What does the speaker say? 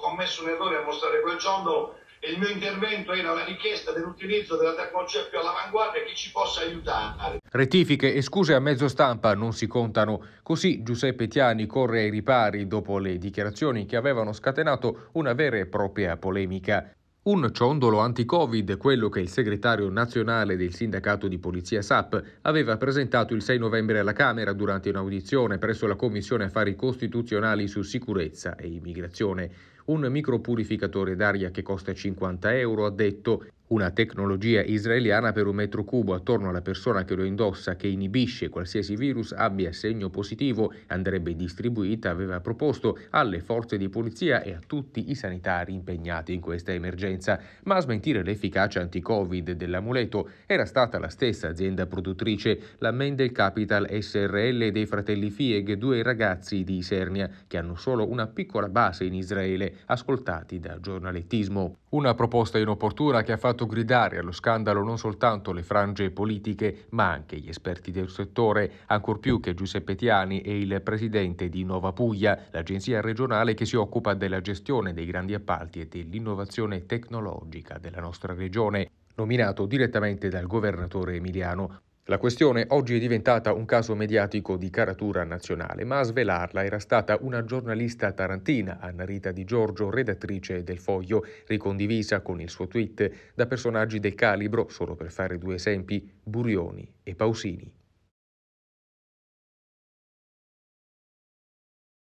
commesso un errore a mostrare quel ciondolo e il mio intervento era la richiesta dell'utilizzo della tecnologia più all'avanguardia che ci possa aiutare. Rettifiche e scuse a mezzo stampa non si contano. Così Giuseppe Tiani corre ai ripari dopo le dichiarazioni che avevano scatenato una vera e propria polemica. Un ciondolo anti-Covid, quello che il segretario nazionale del sindacato di polizia SAP aveva presentato il 6 novembre alla Camera durante un'audizione presso la Commissione Affari Costituzionali su Sicurezza e Immigrazione. Un micropurificatore d'aria che costa 50 euro, ha detto, una tecnologia israeliana per un metro cubo attorno alla persona che lo indossa che inibisce qualsiasi virus abbia segno positivo andrebbe distribuita, aveva proposto, alle forze di polizia e a tutti i sanitari impegnati in questa emergenza. Ma a smentire l'efficacia anti-Covid dell'amuleto era stata la stessa azienda produttrice, la Mendel Capital SRL dei fratelli Fieg, due ragazzi di Isernia, che hanno solo una piccola base in Israele, ascoltati da giornalettismo. Una proposta inopportuna che ha fatto fatto gridare allo scandalo non soltanto le frange politiche, ma anche gli esperti del settore, ancor più che Giuseppe Tiani e il presidente di Nova Puglia, l'agenzia regionale che si occupa della gestione dei grandi appalti e dell'innovazione tecnologica della nostra regione, nominato direttamente dal governatore emiliano. La questione oggi è diventata un caso mediatico di caratura nazionale, ma a svelarla era stata una giornalista tarantina, Anna Rita Di Giorgio, redattrice del Foglio, ricondivisa con il suo tweet da personaggi del calibro, solo per fare due esempi, Burioni e Pausini.